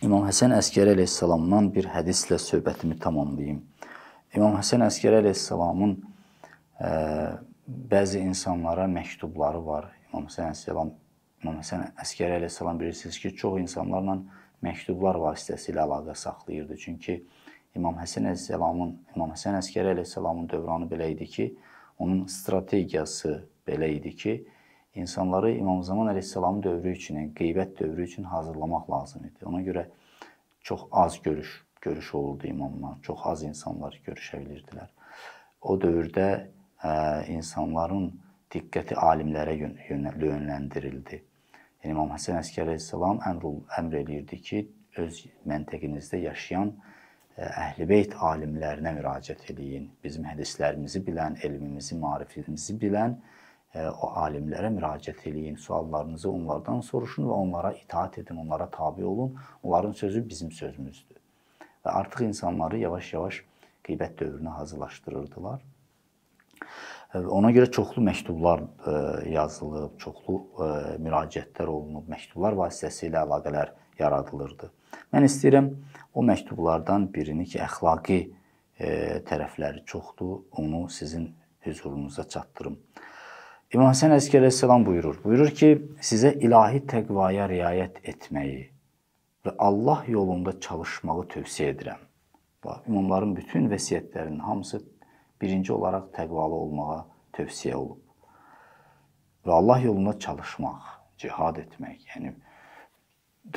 İmam Həsən Əskəri əleyhissalamdan bir hədislə söhbətimi tamamlayım. İmam Həsən Əskəri əleyhissalamın e, bəzi insanlara məktubları var. İmam Həsən əleyhissalam İmam Həsən Əskəri əleyhissalam bilirsiniz ki, çox insanlarla məktublar vasitəsilə əlaqə saxlayırdı. Çünki İmam Həsən əleyhissalamın İmam Həsən Əskəri əleyhissalamın dövranı belə idi ki, onun strategiyası belə idi ki, insanları İmam Zaman əleyhissalam dövrü üçün, yəni qeybət dövrü üçün hazırlamaq lazım idi. Ona görə çox az görüş görüş olurdu imamla. Çox az insanlar görüşə bilirdilər. O dövrdə ə, insanların diqqəti alimlərə yönləndirildi. Yəni İmam Həsən Əskəri əleyhissalam əmr, əmr eləyirdi ki, öz məntəqinizdə yaşayan Əhlibeyt alimlərinə müraciət eləyin. Bizim hədislərimizi bilən, elmimizi, maarifimizi bilən Hə, o alimlərə müraciət eləyin, suallarınızı onlardan soruşun və onlara itaat edin, onlara tabe olun. Onların sözü bizim sözümüzdür. Və artıq insanları yavaş-yavaş qeybət dövrünə hazırlaşdırırdılar. Hə, ona görə çoxlu məktublar e, yazılıb, çoxlu e, müraciətlər olunub, məktublar vasitəsilə əlaqələr yaradılırdı. Mən istəyirəm o məktublardan birini ki, əxlaqi e, tərəfləri çoxdur, onu sizin hüzurunuza çatdırım. İmam Həsən Əskər əleyhissalam buyurur. Buyurur ki, sizə ilahi təqvaya riayət etməyi və Allah yolunda çalışmağı tövsiyə edirəm. Bax, imamların bütün vəsiyyətlərinin hamısı birinci olaraq təqvalı olmağa tövsiyə olub. Və Allah yolunda çalışmaq, cihad etmək, yəni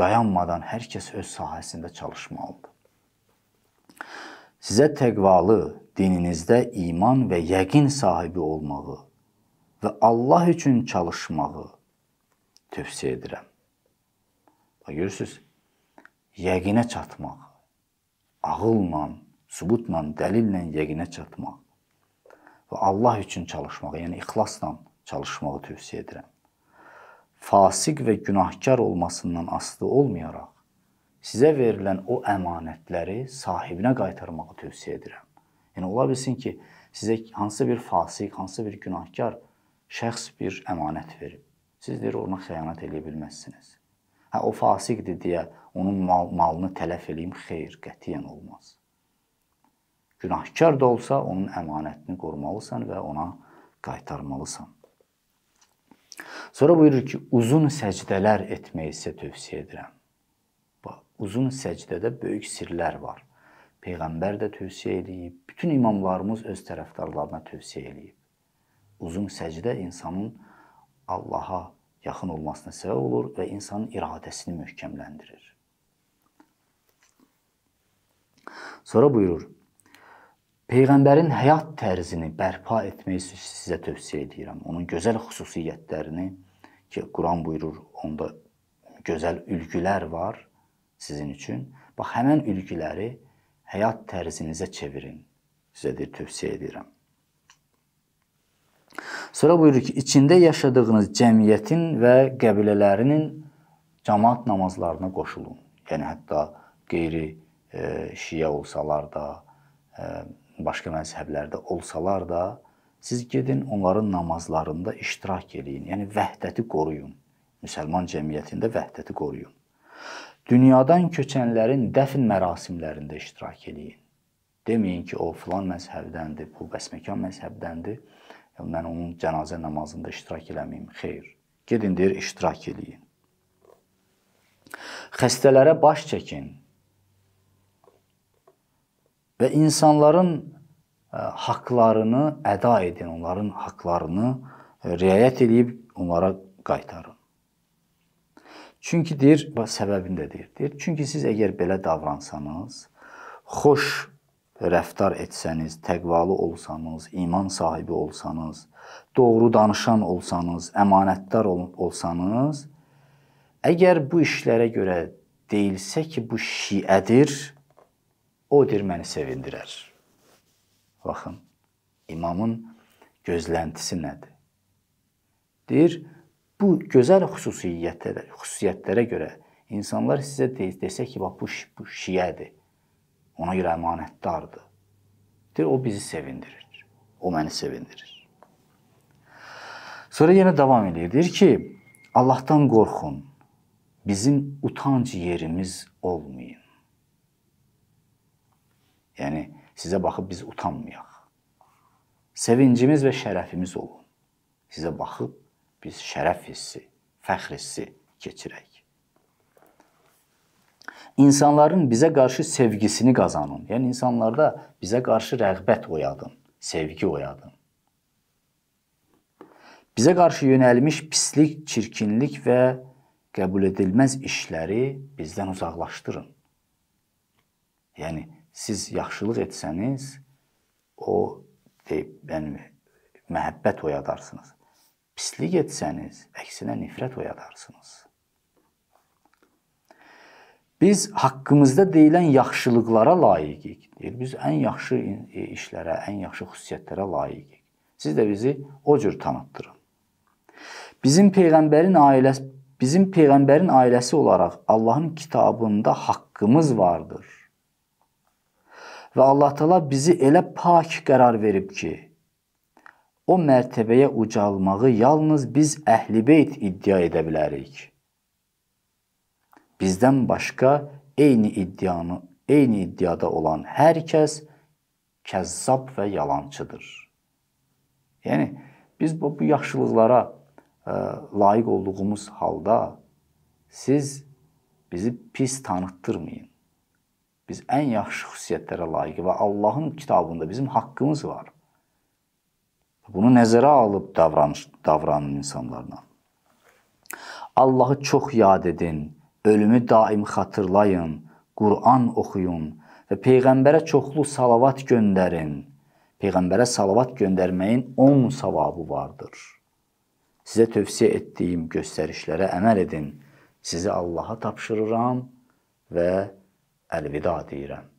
dayanmadan hər kəs öz sahəsində çalışmalıdır. Sizə təqvalı dininizdə iman və yəqin sahibi olmağı və Allah üçün çalışmağı tövsiyə edirəm. Bax görürsüz, yəqinə çatmaq, ağılla, sübutla, dəlillə yəqinə çatmaq və Allah üçün çalışmağı, yəni ixlasla çalışmağı tövsiyə edirəm. Fasiq və günahkar olmasından asılı olmayaraq sizə verilən o əmanətləri sahibinə qaytarmağı tövsiyə edirəm. Yəni ola bilsin ki, sizə hansısa bir fasiq, hansısa bir günahkar şəxs bir əmanət verib. Siz deyir ona xəyanət eləyə bilməzsiniz. Hə o fasiqdir deyə onun mal malını tələf eləyim, xeyr, qətiyyən olmaz. Günahkar da olsa onun əmanətini qorumalısan və ona qaytarmalısan. Sonra buyurur ki, uzun səcdələr etməyi sizə tövsiyə edirəm. Bax, uzun səcdədə böyük sirlər var. Peyğəmbər də tövsiyə eləyib, bütün imamlarımız öz tərəfdarlarına tövsiyə eləyib uzun səcdə insanın Allaha yaxın olmasına səbəb olur və insanın iradəsini möhkəmləndirir. Sonra buyurur: Peyğəmbərin həyat tərzini bərpa etməyi sizə tövsiyə edirəm. Onun gözəl xüsusiyyətlərini ki, Quran buyurur, onda gözəl ülgülər var sizin üçün. Bax, həmin ülgüləri həyat tərzinizə çevirin. Sizə də tövsiyə edirəm. Sonra buyurur ki, içində yaşadığınız cəmiyyətin və qəbilələrinin cemaat namazlarına qoşulun. Yəni hətta qeyri e, şiə olsalar da, e, başqa məzhəblərdə olsalar da, siz gedin onların namazlarında iştirak eləyin. Yəni vəhdəti qoruyun. Müsəlman cəmiyyətində vəhdəti qoruyun. Dünyadan köçənlərin dəfn mərasimlərində iştirak eləyin. Deməyin ki, o filan məzhəbdəndir, bu bəsməkan məzhəbdəndir Ya mən onun cənazə namazında iştirak eləməyim. Xeyr. Gedin deyir iştirak eləyin. Xəstələrə baş çəkin. Və insanların e, haqqlarını əda edin, onların haqqlarını e, riayət edib onlara qaytarın. Çünki deyir, səbəbini də deyir. Deyir, çünki siz əgər belə davransanız, xoş rəftar etsəniz, təqvalı olsanız, iman sahibi olsanız, doğru danışan olsanız, əmanətdar ol olsanız, əgər bu işlərə görə deyilsə ki, bu şiədir, odur məni sevindirər. Baxın, imamın gözləntisi nədir? Deyir, bu gözəl xüsusiyyətlərə, xüsusiyyətlərə görə insanlar sizə desə ki, bax bu, bu şiədir Ona görə əmanətdardır. Deyir, o bizi sevindirir. O məni sevindirir. Sonra yenə davam edir. Deyir ki, Allahdan qorxun. Bizim utanc yerimiz olmayın. Yəni sizə baxıb biz utanmayaq. Sevincimiz və şərəfimiz olun. Sizə baxıb biz şərəf hissi, fəxr hissi keçirək insanların bizə qarşı sevgisini qazanın. Yəni insanlarda bizə qarşı rəğbət oyadın, sevgi oyadın. Bizə qarşı yönəlmiş pislik, çirkinlik və qəbul edilməz işləri bizdən uzaqlaşdırın. Yəni siz yaxşılıq etsəniz, o deyib, yəni məhəbbət oyadarsınız. Pislik etsəniz, əksinə nifrət oyadarsınız. Biz haqqımızda deyilən yaxşılıqlara layiqik. Deyir, biz ən yaxşı e, işlərə, ən yaxşı xüsusiyyətlərə layiqik. Siz də bizi o cür tanıtdırın. Bizim peyğəmbərin ailəsi, bizim peyğəmbərin ailəsi olaraq Allahın kitabında haqqımız vardır. Və Allah Taala bizi elə pak qərar verib ki, o mərtəbəyə ucalmağı yalnız biz Əhlibeyt iddia edə bilərik. Bizdən başqa eyni iddianı, eyni iddiada olan hər kəs kəzzab və yalançıdır. Yəni biz bu, bu yaxşılıqlara ə, e, layiq olduğumuz halda siz bizi pis tanıtdırmayın. Biz ən yaxşı xüsusiyyətlərə layiq və Allahın kitabında bizim haqqımız var. Bunu nəzərə alıb davranış davranın insanlarla. Allahı çox yad edin Ölümü daim xatırlayın, Quran oxuyun və Peyğəmbərə çoxlu salavat göndərin. Peyğəmbərə salavat göndərməyin 10 savabı vardır. Sizə tövsiyə etdiyim göstərişlərə əməl edin. Sizi Allaha tapşırıram və əlvida deyirəm.